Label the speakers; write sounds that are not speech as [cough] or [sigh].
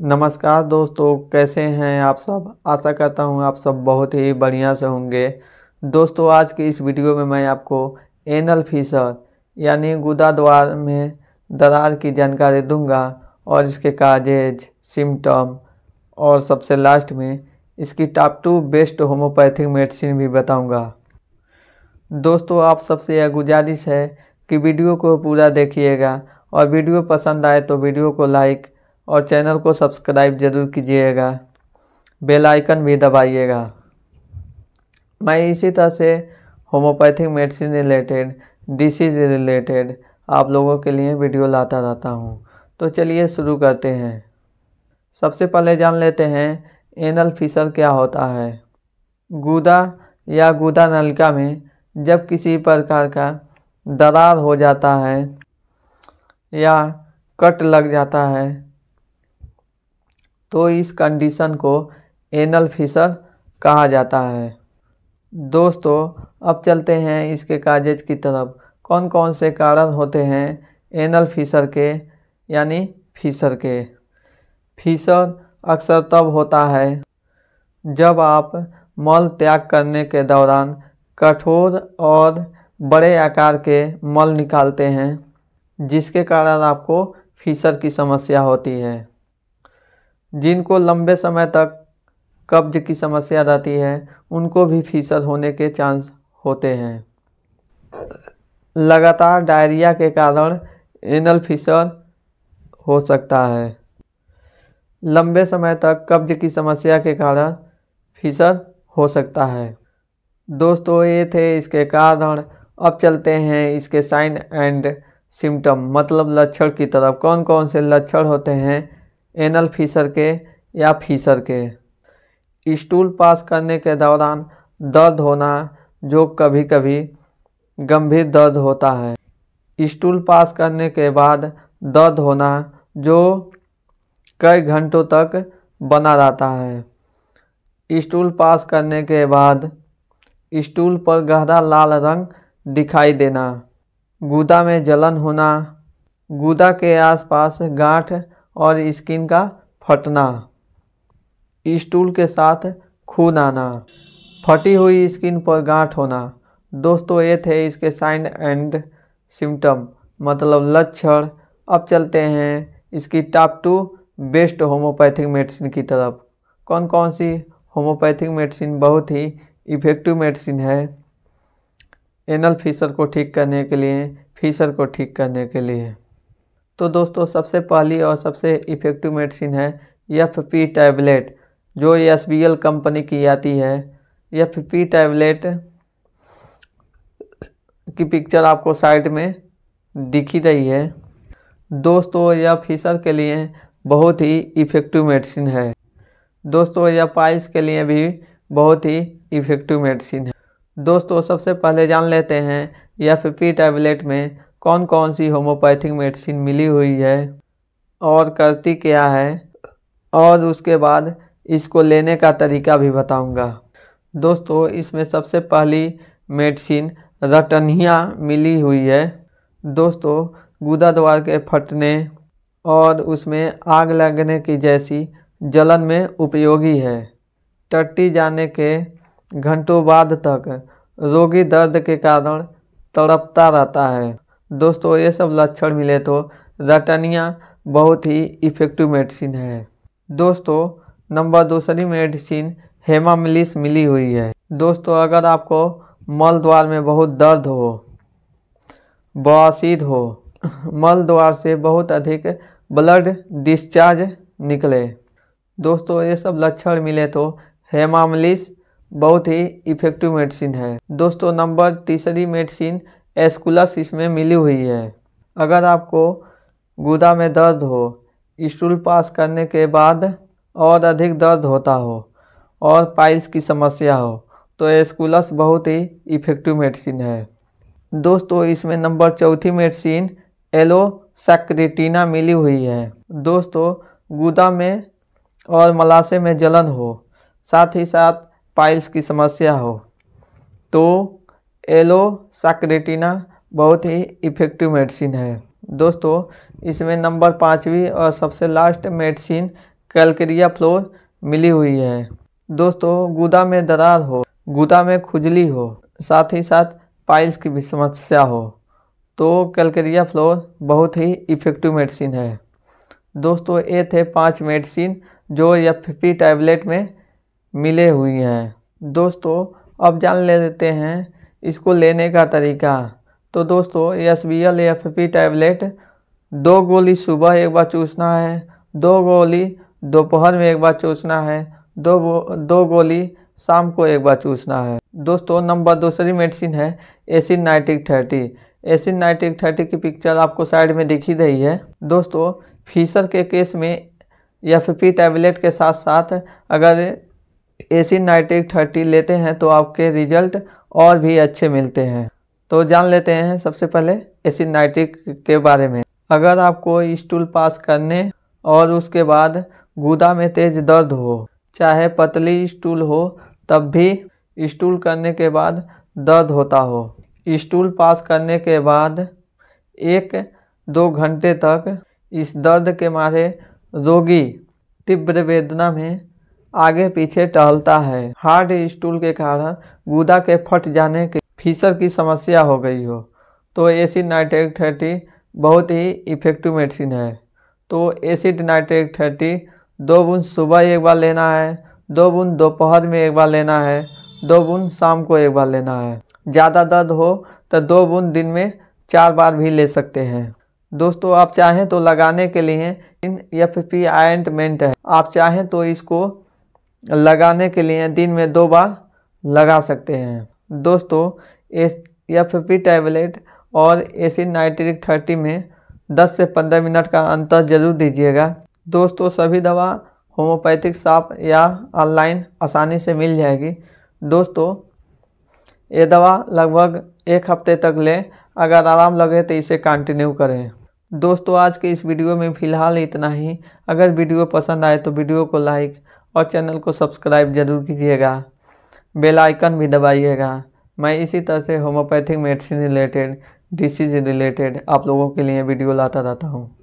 Speaker 1: नमस्कार दोस्तों कैसे हैं आप सब आशा करता हूं आप सब बहुत ही बढ़िया से होंगे दोस्तों आज की इस वीडियो में मैं आपको एनल फीसर यानी गुदा द्वार में दरार की जानकारी दूंगा और इसके काजेज सिम्टम और सबसे लास्ट में इसकी top two best homeopathic medicine भी बताऊंगा दोस्तों आप सबसे यह गुजारिश है कि वीडियो को पूरा देखिएगा और वीडियो पसंद आए तो वीडियो को लाइक और चैनल को सब्सक्राइब ज़रूर कीजिएगा बेल आइकन भी दबाइएगा मैं इसी तरह से homeopathic medicine related disease related आप लोगों के लिए वीडियो लाता रहता हूँ तो चलिए शुरू करते हैं सबसे पहले जान लेते हैं एनल फिसर क्या होता है गुदा या गुदा नलका में जब किसी प्रकार का दरार हो जाता है या कट लग जाता है तो इस कंडीशन को एनल फिशर कहा जाता है दोस्तों अब चलते हैं इसके काजेज की तरफ कौन कौन से कारण होते हैं एनल फिशर के यानी फिशर के फिशर अक्सर तब होता है जब आप मल त्याग करने के दौरान कठोर और बड़े आकार के मल निकालते हैं जिसके कारण आपको फिशर की समस्या होती है जिनको लंबे समय तक कब्ज की समस्या रहती है उनको भी फीसद होने के चांस होते हैं लगातार डायरिया के कारण एनल फीसर हो सकता है लंबे समय तक कब्ज की समस्या के कारण फीसर हो सकता है दोस्तों ये थे इसके कारण अब चलते हैं इसके साइन एंड सिम्टम मतलब लक्षण की तरफ कौन कौन से लक्षण होते हैं एनल फीसर के या फीसर के स्टूल पास करने के दौरान दर्द होना जो कभी कभी गंभीर दर्द होता है स्टूल पास करने के बाद दर्द होना जो कई घंटों तक बना रहता है स्टूल पास करने के बाद स्टूल पर गहरा लाल रंग दिखाई देना गुदा में जलन होना गुदा के आसपास गांठ और स्किन का फटना स्टूल के साथ खून आना फटी हुई स्किन पर गांठ होना दोस्तों ये थे इसके साइन एंड सिम्टम मतलब लक्षण अब चलते हैं इसकी top two best homeopathic medicine की तरफ कौन कौन सी होम्योपैथिक मेडिसिन बहुत ही इफ़ेक्टिव मेडिसिन है एनल फीसर को ठीक करने के लिए फीसर को ठीक करने के लिए तो दोस्तों सबसे पहली और सबसे इफ़ेक्टिव मेडिसिन है एफ पी टैबलेट जो एस बी एल कंपनी की आती है एफ पी टैबलेट की पिक्चर आपको साइड में दिखी रही है दोस्तों यह फीसर के लिए बहुत ही इफ़ेक्टिव मेडिसिन है दोस्तों यह पाइस के लिए भी बहुत ही इफ़ेक्टिव मेडिसिन है दोस्तों सबसे पहले जान लेते हैं एफ पी टैबलेट में कौन कौन सी होम्योपैथिक मेडिसिन मिली हुई है और करती क्या है और उसके बाद इसको लेने का तरीका भी बताऊंगा दोस्तों इसमें सबसे पहली मेडिसिन रटनिया मिली हुई है दोस्तों गुदा द्वार के फटने और उसमें आग लगने की जैसी जलन में उपयोगी है टट्टी जाने के घंटों बाद तक रोगी दर्द के कारण तड़पता रहता है दोस्तों ये सब लक्षण मिले तो रटनिया बहुत ही इफ़ेक्टिव मेडिसिन है दोस्तों नंबर दूसरी मेडिसिन हेमामिलिस मिली हुई है दोस्तों अगर आपको मल द्वार में बहुत दर्द हो बासीद हो [laughs] मल द्वार से बहुत अधिक ब्लड डिस्चार्ज निकले दोस्तों ये सब लक्षण मिले तो हेमामलिस बहुत ही इफ़ेक्टिव मेडिसिन है दोस्तों नंबर तीसरी मेडिसिन एस्कुलस इसमें मिली हुई है अगर आपको गुदा में दर्द हो स्टूल पास करने के बाद और अधिक दर्द होता हो और पाइल्स की समस्या हो तो एस्कुलस बहुत ही इफ़ेक्टिव मेडिसिन है दोस्तों इसमें नंबर चौथी मेडिसिन एलो सैक्रेटिना मिली हुई है दोस्तों गुदा में और मलाशे में जलन हो साथ ही साथ पाइल्स की समस्या हो तो एलो साक्रेटिना बहुत ही इफ़ेक्टिव मेडिसिन है दोस्तों इसमें नंबर पाँचवीं और सबसे लास्ट मेडिसिन कैलकेरिया फ्लोर मिली हुई है दोस्तों गुदा में दरार हो गुदा में खुजली हो साथ ही साथ पाइल्स की भी समस्या हो तो कैलकेरिया फ्लोर बहुत ही इफ़ेक्टिव मेडिसिन है दोस्तों ये थे पांच मेडिसिन जो एफ पी टैबलेट में मिले हुई हैं दोस्तों अब जान लेते हैं इसको लेने का तरीका तो दोस्तों S B L F P tablet दो गोली सुबह एक बार चूसना है दो गोली दोपहर में एक बार चूसना है दो दो गोली शाम को एक बार चूसना है दोस्तों नंबर दूसरी मेडिसिन है acid nitric thirty acid nitric thirty की पिक्चर आपको साइड में दिखी रही है दोस्तों फीसर के केस में एफ पी टैबलेट के साथ साथ अगर एसिन नाइटिक थर्टी लेते हैं तो आपके रिजल्ट और भी अच्छे मिलते हैं तो जान लेते हैं सबसे पहले एसिड नाइट्रिक के बारे में अगर आपको स्टूल पास करने और उसके बाद गुदा में तेज दर्द हो चाहे पतली स्टूल हो तब भी स्टूल करने के बाद दर्द होता हो स्टूल पास करने के बाद एक दो घंटे तक इस दर्द के मारे रोगी तीव्र वेदना में आगे पीछे टहलता है हार्ड स्टूल के कारण गुदा के फट जाने के फीसर की समस्या हो गई हो तो एसिड नाइट्रेट थर्टी बहुत ही इफ़ेक्टिव मेडिसिन है तो एसिड नाइट्रेट थर्टी दो बूंद सुबह एक बार लेना है दो बूंद दोपहर में एक बार लेना है दो बूंद शाम को एक बार लेना है ज़्यादा दर्द हो तो दो बूंद दिन में चार बार भी ले सकते हैं दोस्तों आप चाहें तो लगाने के लिए इन एफ पी आइंटमेंट है आप चाहें तो इसको लगाने के लिए दिन में दो बार लगा सकते हैं दोस्तों एस एफ पी टैबलेट और एसिड नाइट्रिक थर्टी में 10 से 15 मिनट का अंतर जरूर दीजिएगा दोस्तों सभी दवा होम्योपैथिक साप या ऑनलाइन आसानी से मिल जाएगी दोस्तों ये दवा लगभग एक हफ्ते तक लें अगर आराम लगे तो इसे कंटिन्यू करें दोस्तों आज के इस वीडियो में फ़िलहाल इतना ही अगर वीडियो पसंद आए तो वीडियो को लाइक और चैनल को सब्सक्राइब जरूर कीजिएगा बेल आइकन भी दबाइएगा मैं इसी तरह से homeopathic medicine related disease related आप लोगों के लिए वीडियो लाता रहता हूँ